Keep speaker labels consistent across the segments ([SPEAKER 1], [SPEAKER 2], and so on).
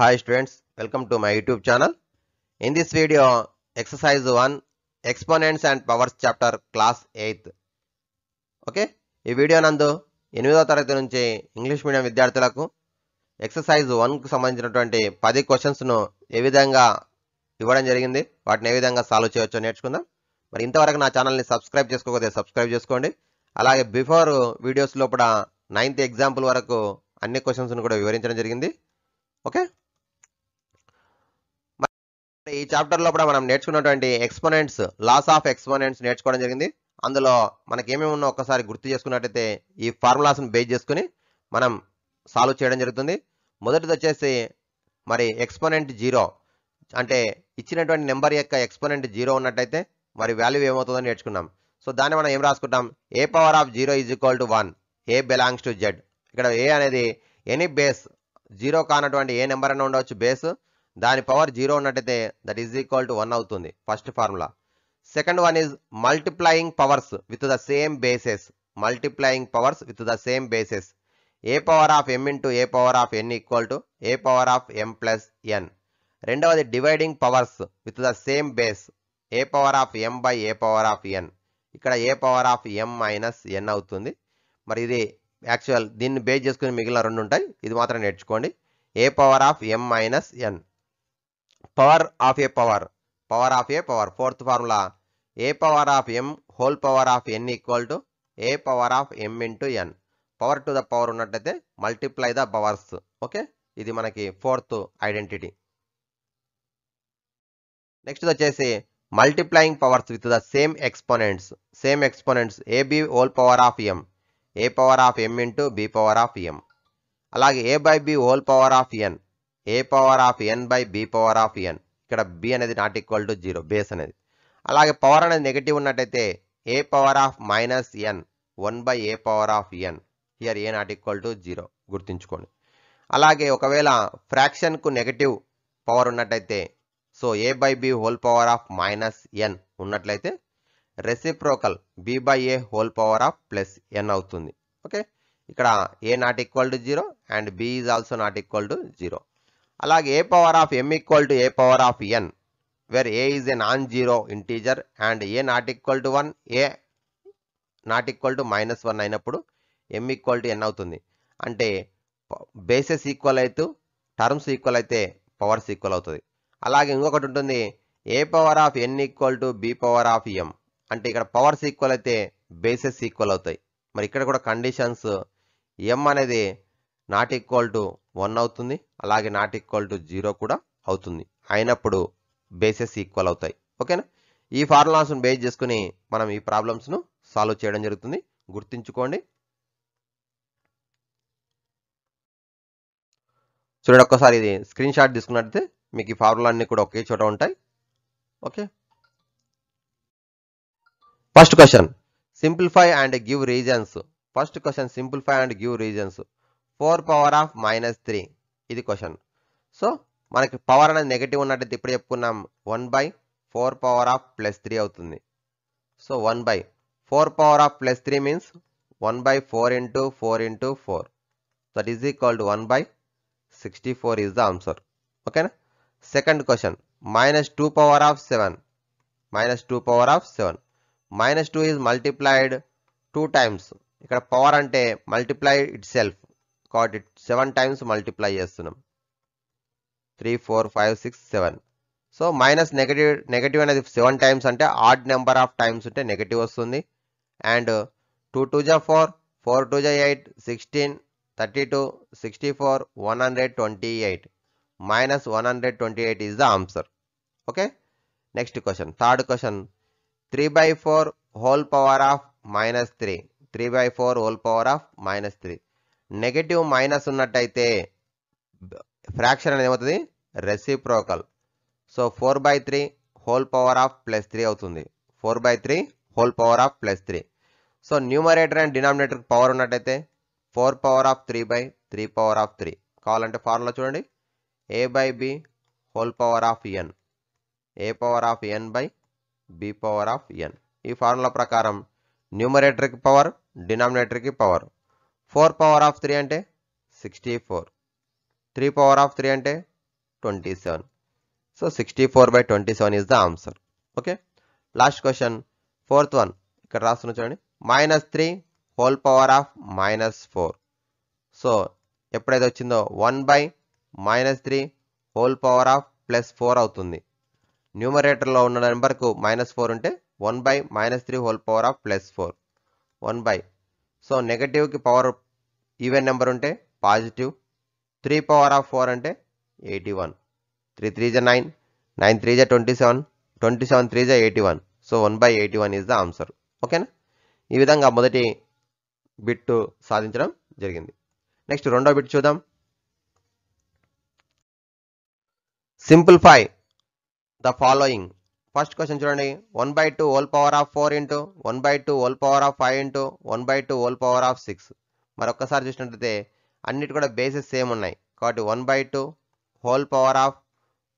[SPEAKER 1] Hi students welcome to my YouTube channel in this video exercise one exponents and powers chapter class eighth okay ఈ వీడియో నందు ఎనిమిదో తరగతి నుంచి English medium విద్యార్థులకు ఎక్సర్సైజ్ వన్కు సంబంధించినటువంటి పది క్వశ్చన్స్ను ఏ విధంగా ఇవ్వడం జరిగింది వాటిని ఏ విధంగా సాల్వ్ చేయవచ్చో నేర్చుకుందాం మరి ఇంతవరకు నా ఛానల్ని సబ్స్క్రైబ్ చేసుకోకపోతే సబ్స్క్రైబ్ చేసుకోండి అలాగే బిఫోర్ వీడియోస్ లోపల నైన్త్ ఎగ్జాంపుల్ వరకు అన్ని క్వశ్చన్స్ను కూడా వివరించడం జరిగింది ఓకే ఈ చాప్టర్ లోపల మనం నేర్చుకున్నటువంటి ఎక్స్పోనెంట్స్ లాస్ ఆఫ్ ఎక్స్పోనెంట్స్ నేర్చుకోవడం జరిగింది అందులో మనకి ఏమేమి ఉన్నా ఒక్కసారి గుర్తు చేసుకున్నట్టయితే ఈ ఫార్ములాస్ని బేస్ చేసుకుని మనం సాల్వ్ చేయడం జరుగుతుంది మొదటిది వచ్చేసి మరి ఎక్స్పోనెంట్ జీరో అంటే ఇచ్చినటువంటి నెంబర్ యొక్క ఎక్స్పోనెంట్ జీరో ఉన్నట్టయితే మరి వాల్యూ ఏమవుతుందని నేర్చుకున్నాం సో దాన్ని మనం ఏం రాసుకుంటాం a power of zero is equal to one a belongs to Z ఇక్కడ ఏ అనేది ఎనీ బేస్ జీరో కానటువంటి ఏ నెంబర్ అయినా ఉండవచ్చు బేస్ దాని పవర్ జీరో ఉన్నట్టయితే that is equal to one అవుతుంది first formula second one is multiplying powers with the same bases multiplying powers with the same bases a power of m into a power of n equal to a power of m plus n రెండవది dividing powers with the same base a power of m by a power of n ఇక్కడ a power of m minus ఎన్ అవుతుంది మరి ఇది actual దీన్ని base చేసుకుని మిగిలిన రెండు ఉంటాయి ఇది మాత్రం నేర్చుకోండి a power of m minus n power of a power power of a power fourth formula a power of m whole power of n equal to a power of m into n power to the power ఉన్నట్టయితే multiply the powers okay ఇది మనకి fourth identity next వచ్చేసి multiplying powers with the same exponents same exponents a b whole power of m a power of m into B power of m అలాగే a by b whole power of n a power of n by b power of n ఇక్కడ b అనేది not equal to zero base అనేది అలాగే power అనేది negative ఉన్నట్టయితే a power of minus n one by a power of n here a not equal to zero గుర్తుంచుకోండి అలాగే ఒకవేళ ఫ్రాక్షన్కు నెగటివ్ పవర్ ఉన్నట్టయితే so a by b whole power of minus n ఉన్నట్లయితే reciprocal B by a whole power of plus n అవుతుంది okay ఇక్కడ a not equal to zero and b is also not equal to zero అలాగే a power of m equal to a power of n where a is a non zero integer and a not equal to one a not equal to minus one అయినప్పుడు m equal to n అవుతుంది అంటే bases equal అవుతూ terms equal అయితే powers equal అవుతుంది అలాగే ఇంకొకటి ఉంటుంది a power of n equal to b power of m అంటే ఇక్కడ పవర్స్ ఈక్వల్ అయితే బేసెస్ ఈక్వల్ అవుతాయి మరి ఇక్కడ కూడా కండిషన్స్ ఎం అనేది నాట్ ఈక్వల్ టు వన్ అవుతుంది అలాగే నాట్ ఈక్వల్ టు జీరో కూడా అవుతుంది అయినప్పుడు బేసెస్ ఈక్వల్ అవుతాయి ఓకేనా ఈ ఫార్ములాస్ను బేస్ చేసుకుని మనం ఈ ప్రాబ్లమ్స్ను సాల్వ్ చేయడం జరుగుతుంది గుర్తుంచుకోండి చూడండి ఒక్కసారి ఇది స్క్రీన్ షాట్ తీసుకున్నట్టయితే మీకు ఈ ఫార్ములా అన్ని కూడా ఒకే చోట ఉంటాయి okay first question simplify and give reasons first question simplify and give reasons four power of minus three ఇది క్వశ్చన్ సో మనకి పవర్ అనేది నెగిటివ్ ఉన్నట్టయితే ఇప్పుడు చెప్పుకున్నాం one by four power of plus three అవుతుంది so one by four power of plus three means one by four into four into four that is equal to one by sixty four is the answer ఓకేనా second question minus two power of seven minus two power of seven minus two is multiplied two times ఇక్కడ power అంటే multiply itself cut it seven times multiply చేస్తున్నాం three four five six seven so minus negative negative అనేది seven times అంటే odd number of times ఉంటే negative వస్తుంది and two two జా four four two జా eight sixteen thirty two sixty four one hundred twenty eight minus one hundred twenty eight is the answer okay next question third question three by four whole power of minus three three by four whole power of minus three negative minus ఉన్నట్టయితే fraction అనేది ఏమవుతుంది reciprocal so four by three whole power of plus three అవుతుంది four by three whole power of plus three so numerator and denominator power ఉన్నట్టయితే four power of three by three power of three కావాలంటే formula చూడండి a by b whole power of n a power of n by b power of n ఈ formula ప్రకారం న్యూమరేటర్కి power డినామినేటర్కి power four power of three అంటే sixty four three power of three అంటే twenty seven so sixty four by twenty seven is the answer okay last question fourth one ఇక్కడ రాస్తున్న చూడండి minus three whole power of minus four so ఎప్పుడైతే వచ్చిందో one by minus three whole power of plus four అవుతుంది న్యూమరేటర్లో ఉన్న నెంబర్కు minus four ఉంటే one by minus three whole power of plus four one by so నెగటివ్కి power even number ఉంటే positive three power of four అంటే eighty one three three జా nine nine three జా twenty seven twenty seven three జా eighty one so one by eighty one is the answer ఓకేనా ఈ విధంగా మొదటి బిట్ సాధించడం జరిగింది నెక్స్ట్ రెండో బిట్ చూద్దాం simplify the following first question చూడండి one by two whole power of four into one by two whole power of five into one by two whole power of six మరొకసారి చూసినట్లయితే అన్నిటి కూడా bases same ఉన్నాయి కాబట్టి one by two whole power of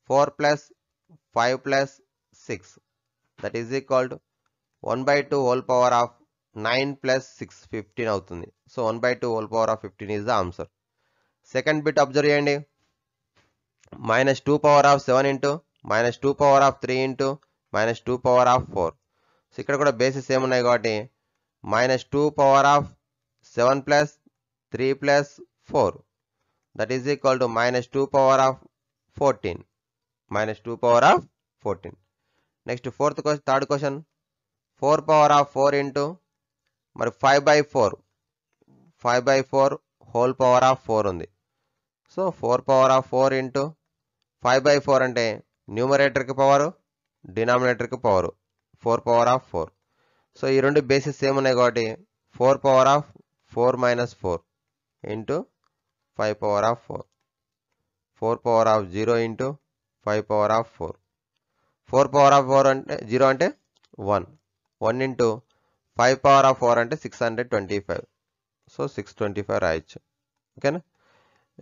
[SPEAKER 1] four plus five plus six that is to one by two whole power of nine plus six fifteen అవుతుంది so one by two whole power of fifteen is the answer second bit observe చేయండి minus two power of seven into minus two power of three into minus two power of four so ఇక్కడ కూడా bases ఏమున్నాయి కాబట్టి minus two power of 7 plus 3 plus 4 that is equal to minus 2 power of 14 minus 2 power of 14 next fourth question third question 4 power of 4 into మరి five by four five by four whole power of four ఉంది so four power of four into five by four అంటే న్యూమరేటర్కి power డినామినేటర్కి power four power of four so ఈ రెండు bases same ఉన్నాయి కాబట్టి four power of four minus four into five power of four four power of zero into five power of four four power of four అంటే zero అంటే one one into five power of four అంటే six hundred twenty five so six twenty five రాయొచ్చు ఓకేనా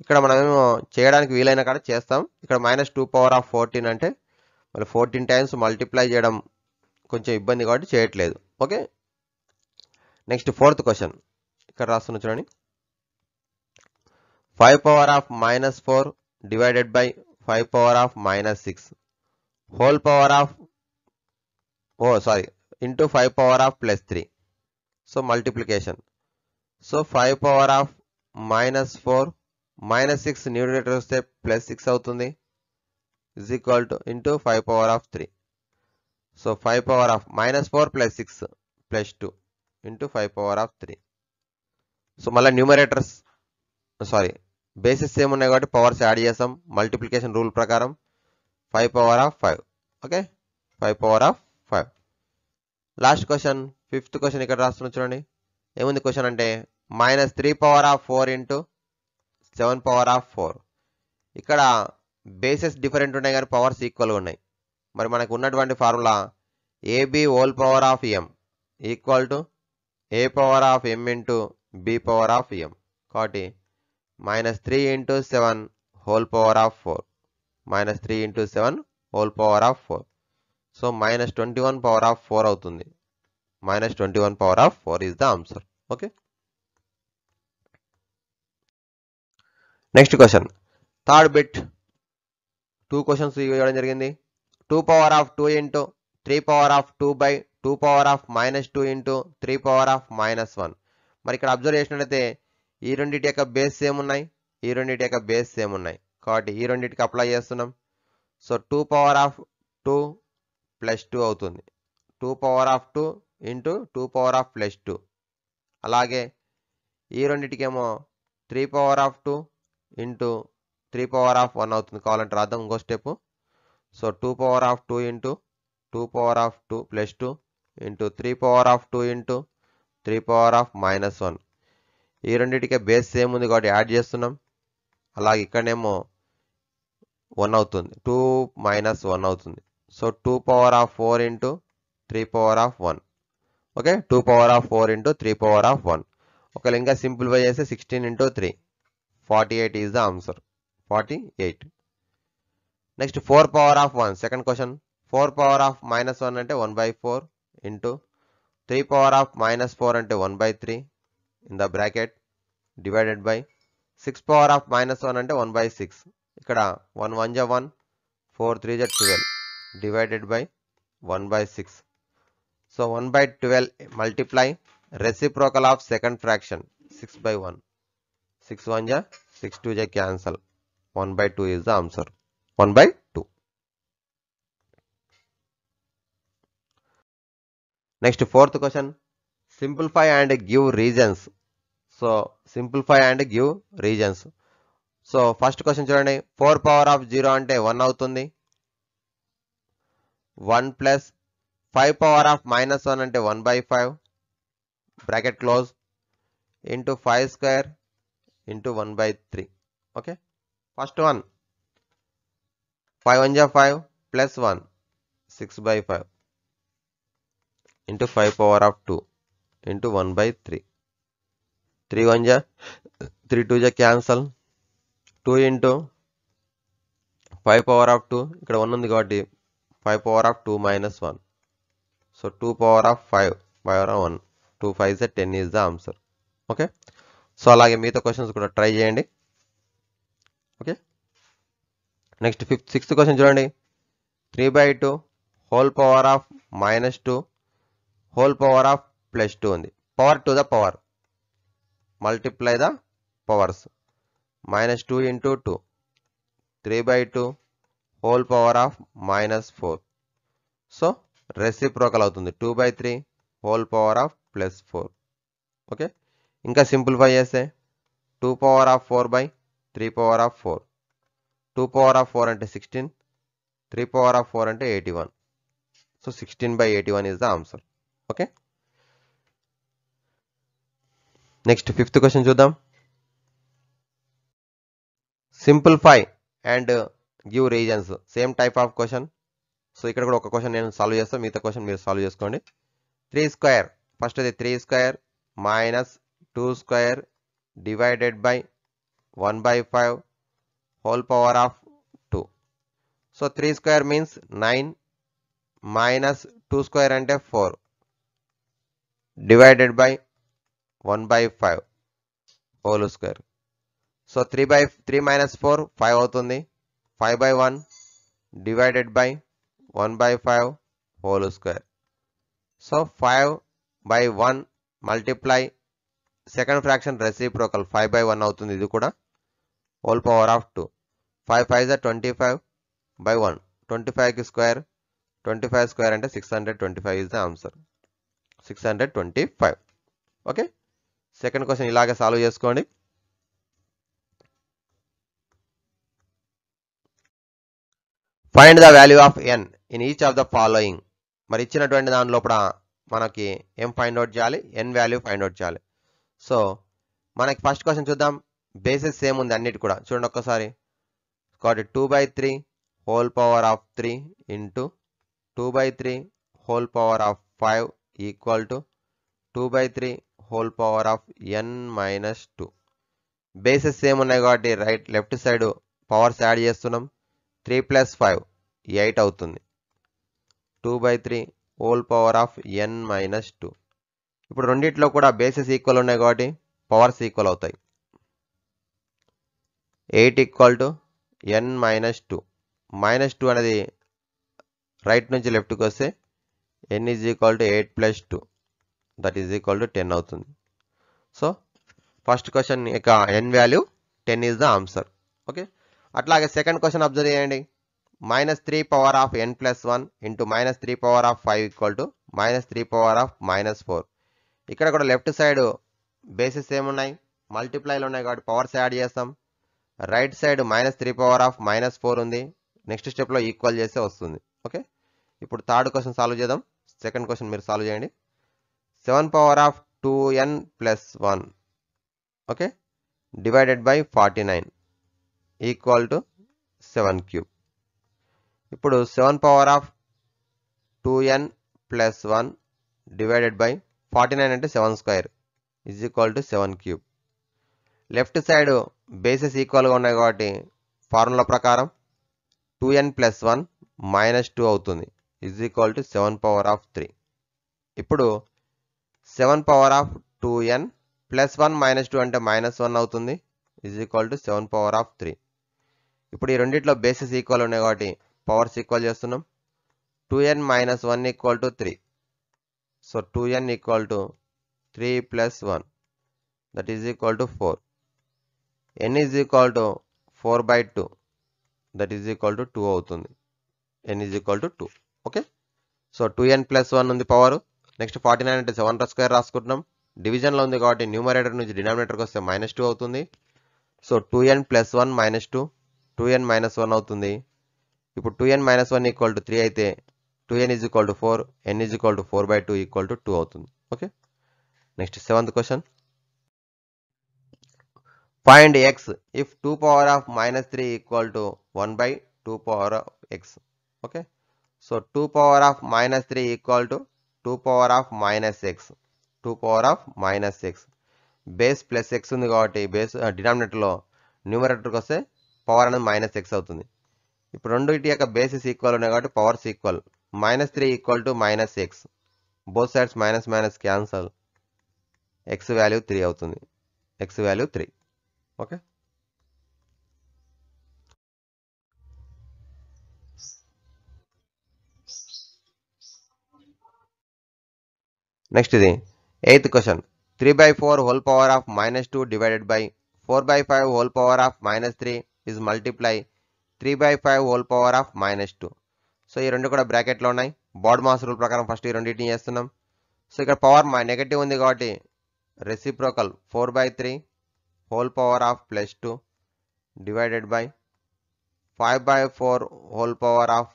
[SPEAKER 1] ఇక్కడ మనమేమో చేయడానికి వీలైన కాడ చేస్తాం ఇక్కడ minus two power of fourteen అంటే మళ్ళీ ఫోర్టీన్ టైమ్స్ మల్టిప్లై చేయడం కొంచెం ఇబ్బంది కాబట్టి చేయట్లేదు ఓకే నెక్స్ట్ ఫోర్త్ క్వశ్చన్ ఇక్కడ రాస్తున్న చూడండి five power of minus four divided by five power of minus six whole power of oh sorry into five power of plus three so multiplication so five power of minus four minus six numerator వస్తే plus six అవుతుంది is equal to into five power of three so five power of minus four plus six plus two into five power of three so మళ్ళీ numerators sorry basis same ఉన్నాయి కాబట్టి powers add చేస్తాం multiplication rule ప్రకారం five power of five okay five power of five last question fifth question ఇక్కడ రాస్తున్నా చూడండి ఏముంది question అంటే minus three power of four into seven power of four ఇక్కడ బేసెస్ డిఫరెంట్ ఉన్నాయి కానీ పవర్స్ ఈక్వల్గా ఉన్నాయి మరి మనకు ఉన్నటువంటి formula a b whole power of m equal to a power of m into b power of m. కాబట్టి minus three into seven whole power of four minus three into seven whole power of four so minus twenty one power of four అవుతుంది minus twenty one power of four is the answer okay next question third bit two questions ఇవ్వడం జరిగింది two power of two into three power of two by two power of minus two into three power of minus one మరి ఇక్కడ observe చేసినట్లయితే ఈ రెండింటి యొక్క base same ఉన్నాయి ఈ రెండింటి యొక్క బేస్ సేమ్ ఉన్నాయి కాబట్టి ఈ రెండింటికి అప్లై చేస్తున్నాం so two power of two plus two అవుతుంది two power of two into two power of plus two అలాగే ఈ రెండింటికేమో three power of two into three power of one అవుతుంది కావాలంటే రాద్దాం ఇంకో step so two power of two into two power of two plus two into three power of two into three power of minus one ఈ రెండింటికే base same ఉంది కాబట్టి add చేస్తున్నాం అలాగే ఇక్కడనేమో వన్ అవుతుంది టూ మైనస్ వన్ అవుతుంది so two power of four into three power of one okay two power of four into three power of one ఒకవేళ ఇంకా సింప్లిఫై చేస్తే sixteen into three forty eight is the answer forty eight next four power of one second question four power of minus one అంటే one by four into 3 power of minus 4 అంటే 1 by 3 in the bracket divided by 6 power of minus 1 అంటే 1 by 6 ఇక్కడ 1 1 జా 1 4 3 జా 12 divided by 1 by 6 so 1 by 12 multiply reciprocal of second fraction 6 by 1 6 1 జా 6 2 జా cancel 1 by 2 is the answer 1 by 2 next fourth question simplify and give reasons so simplify and give reasons so first question చూడండి four power of zero అంటే one అవుతుంది one plus five power of minus one అంటే one by five bracket close into five square into one by three okay first one five one జా five plus one six by five into five power of two into one by three three one జా three two జా cancel two into five power of two ఇక్కడ one ఉంది కాబట్టి five power of two minus one so two power of five five of one two five జా ten is the answer okay so అలాగే మిగతా questions కూడా try చేయండి okay next fifth sixth question చూడండి three by two whole power of minus two whole power of plus two ఉంది power to the power multiply the powers minus two into two three by two whole power of minus four so reciprocal అవుతుంది two by three whole power of plus four okay ఇంకా simplify చేస్తే two power of four by three power of four two power of four అంటే sixteen three power of four అంటే eighty one so sixteen by eighty one is the answer okay next fifth question చూద్దాం simplify and give reasons same type of question so ఇక్కడ కూడా ఒక question నేను solve చేస్తాను మిగతా question మీరు solve చేసుకోండి త్రీ స్క్వేర్ ఫస్ట్ అది three square minus two square divided by one by five whole power of two so three square means nine minus two square అంటే four divided by one by five whole square so three by three minus four five అవుతుంది five by one divided by one by five whole square so five by one multiply second fraction reciprocal five by one అవుతుంది ఇది కూడా whole power of two five five జా twenty five by one twenty ఫైవ్కి square twenty five square అంటే six hundred twenty five is the answer six hundred twenty five okay second question ఇలాగే solve చేసుకోండి find the value of N in each of the following మరి ఇచ్చినటువంటి దాని లోపల మనకి ఏం ఫైండ్ అవుట్ చేయాలి ఎన్ వాల్యూ ఫైండ్ అవుట్ చేయాలి సో మనకి ఫస్ట్ క్వశ్చన్ చూద్దాం బేసిస్ సేమ్ ఉంది అన్నిటి కూడా చూడండి ఒక్కసారి కాబట్టి two by three whole power of three into two by three whole power of five equal to two by three whole power of N minus two bases same ఉన్నాయి కాబట్టి right left side powers add చేస్తున్నాం three plus five eight అవుతుంది two by three whole power of N minus two ఇప్పుడు రెండిట్లో కూడా bases equal ఉన్నాయి కాబట్టి powers equal అవుతాయి eight equal to N minus two minus two అనేది రైట్ నుంచి లెఫ్ట్కి వస్తే N is equal to eight plus two that is equal to ten అవుతుంది సో ఫస్ట్ క్వశ్చన్ యొక్క N value ten is the answer okay అట్లాగే second question observe చేయండి minus three power of N plus one into minus three power of five equal to minus three power of minus four ఇక్కడ కూడా left side bases ఏమున్నాయి మల్టిప్లైలు ఉన్నాయి కాబట్టి powers add చేస్తాం right side minus three power of minus four ఉంది next స్టెప్లో equal చేస్తే వస్తుంది ఓకే ఇప్పుడు థర్డ్ క్వశ్చన్ సాల్వ్ చేద్దాం సెకండ్ క్వశ్చన్ మీరు సాల్వ్ చేయండి seven power of two N plus one okay divided by forty nine equal to seven cube ఇప్పుడు seven power of two N plus one divided by forty nine అంటే seven square is equal to seven cube left side bases ఈక్వల్గా ఉన్నాయి కాబట్టి formula ప్రకారం two N plus one minus two అవుతుంది is equal to seven power of three ఇప్పుడు seven power of two N plus one minus two అంటే minus one అవుతుంది is equal to seven power of three ఇప్పుడు ఈ రెండిట్లో bases equal ఉన్నాయి కాబట్టి powers equal చేస్తున్నాం two N minus one equal to three so two N equal to three plus one that is equal to four N is equal to four by two that is equal to two అవుతుంది N is equal to two okay so two N plus one ఉంది power next forty nine అంటే seven square రాసుకుంటున్నాం డివిజన్లో ఉంది కాబట్టి numerator నుంచి డినామినేటర్కి వస్తే మైనస్ టూ అవుతుంది so two N plus one minus two two N minus one అవుతుంది ఇప్పుడు two N minus one equal to three అయితే two N is equal to four N is equal to four by two equal to two అవుతుంది okay next seventh question find X if two power of minus three equal to one by two power of X okay so two power of minus three equal to two power of minus X two power of minus X base plus X ఉంది కాబట్టి base డినామినేటర్లో న్యూమరేటర్కి వస్తే power అనేది minus X అవుతుంది ఇప్పుడు రెండింటి యొక్క basis equal ఉన్నాయి కాబట్టి powers equal minus three equal to minus X both sides minus minus cancel X value three అవుతుంది X value three okay next ఇది eighth question three by four whole power of minus two divided by four by five whole power of minus three is multiply three by five whole power of minus two so ఈ రెండు కూడా బ్రాకెట్లో ఉన్నాయి BODMAS rule ప్రకారం first ఈ రెండింటిని చేస్తున్నాం so ఇక్కడ పవర్ మై నెగటివ్ ఉంది కాబట్టి reciprocal four by three whole power of plus two divided by five by four whole power of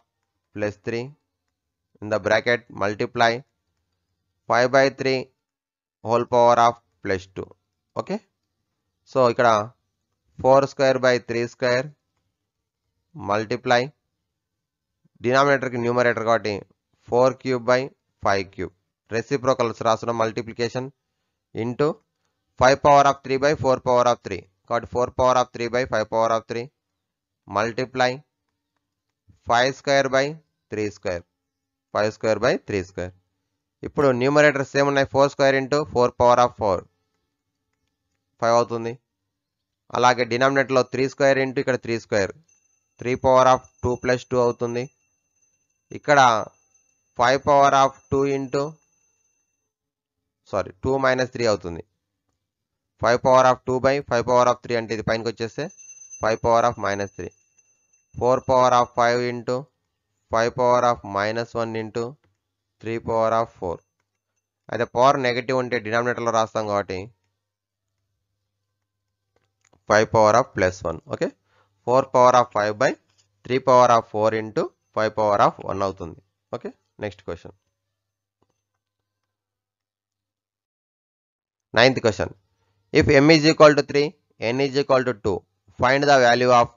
[SPEAKER 1] plus three in the bracket multiply 5 by 3 whole power of plus 2 okay so ikada 4 square by 3 square multiply denominator ki numerator kaati 4 cube by 5 cube reciprocal rasuna multiplication into 5 power of 3 by 4 power of 3 got 4 power of 3 by 5 power of 3 multiply 5 square by 3 square 5 square by 3 square ఇప్పుడు numerators ఏమున్నాయి four square into four power of four five అవుతుంది అలాగే డినామినేటర్లో three square into ఇక్కడ three square three power of two plus two అవుతుంది ఇక్కడ five power of two into sorry two minus three అవుతుంది five power of two by five power of three అంటే ఇది పైనకి వచ్చేస్తే five power of minus three four power of five into five power of minus one into three power of four అయితే power negative ఉంటే డినామినేటర్లో రాస్తాం కాబట్టి five power of plus one okay four power of five by three power of four into five power of one అవుతుంది okay next question ninth question if M is equal to three N is equal to two find the value of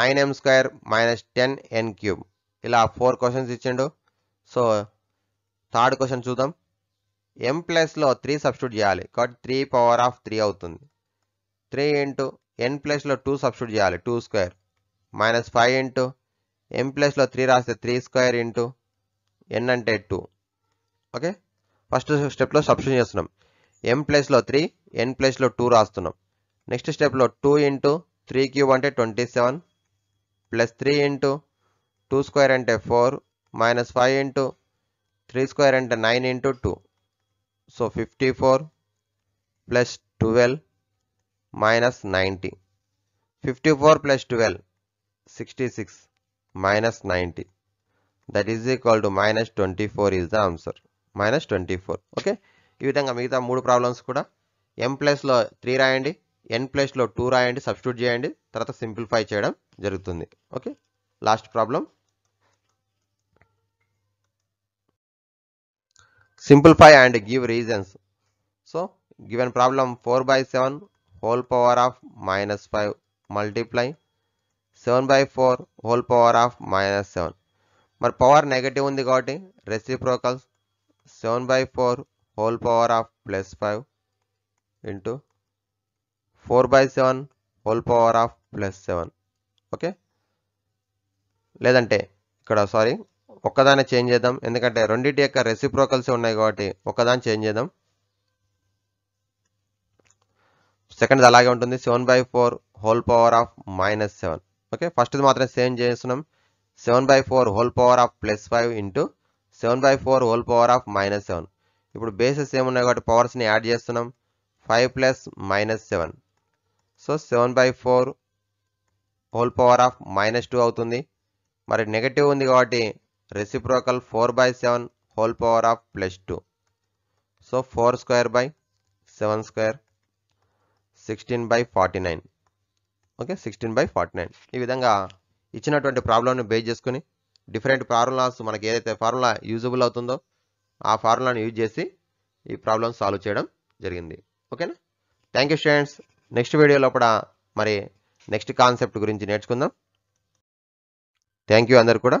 [SPEAKER 1] nine M square minus ten N cube ఇలా four questions ఇచ్చిండు so third question చూద్దాం M ప్లస్లో three substitute చేయాలి కాబట్టి three power of three అవుతుంది three into N ప్లస్లో two substitute చేయాలి two square minus five into M ప్లస్లో త్రీ రాస్తే త్రీ స్క్వేర్ ఇంటూ ఎన్ అంటే టూ ఓకే ఫస్ట్ స్టెప్లో సబ్స్టిట్యూట్ చేస్తున్నాం ఎం ప్లస్లో త్రీ ఎన్ ప్లస్లో టూ రాస్తున్నాం నెక్స్ట్ స్టెప్లో టూ ఇంటూ త్రీ క్యూబ్ అంటే twenty seven plus three into two square అంటే four minus five into three square అంటే nine into two so fifty four plus twelve minus ninety fifty four plus twelve sixty six minus ninety that is equal to minus twenty four is the answer minus twenty four okay ఈ విధంగా మిగతా మూడు problems కూడా ఎం ప్లస్లో three రాయండి ఎన్ ప్లస్లో two రాయండి substitute చేయండి తర్వాత సింప్లిఫై చేయడం జరుగుతుంది okay last problem simplify and give reasons so given problem 4 by 7 whole power of minus 5 multiply 7 by 4 whole power of minus 7 మరి పవర్ నెగటివ్ ఉంది కాబట్టి reciprocals seven by four whole power of plus five into four by seven whole power of plus seven okay లేదంటే ఇక్కడ sorry ఒక్కదాన్ని change చేద్దాం ఎందుకంటే రెండింటి యొక్క రెసిప్రోకల్స్ ఉన్నాయి కాబట్టి ఒక్కదాన్ని చేంజ్ చేద్దాం సెకండ్ అలాగే ఉంటుంది seven by four whole power of minus seven okay ఫస్ట్ది మాత్రం సేమ్ చేస్తున్నాం seven by four whole power of plus five into seven by four whole power of minus seven ఇప్పుడు బేసెస్ ఏమున్నాయి కాబట్టి పవర్స్ని యాడ్ చేస్తున్నాం five plus minus seven so seven by four whole power of minus two అవుతుంది మరి negative ఉంది కాబట్టి reciprocal four by seven whole power of plus two so four square by seven square sixteen by forty nine okay sixteen by forty nine ఈ విధంగా ఇచ్చినటువంటి ప్రాబ్లంను base చేసుకుని different formulas మనకి ఏదైతే ఫార్ములా యూజబుల్ అవుతుందో ఆ ఫార్ములాను యూజ్ చేసి ఈ ప్రాబ్లం సాల్వ్ చేయడం జరిగింది ఓకేనా థ్యాంక్ యూ స్టూడెంట్స్ నెక్స్ట్ వీడియోలో కూడా మరి నెక్స్ట్ కాన్సెప్ట్ గురించి నేర్చుకుందాం థ్యాంక్ యూ అందరు కూడా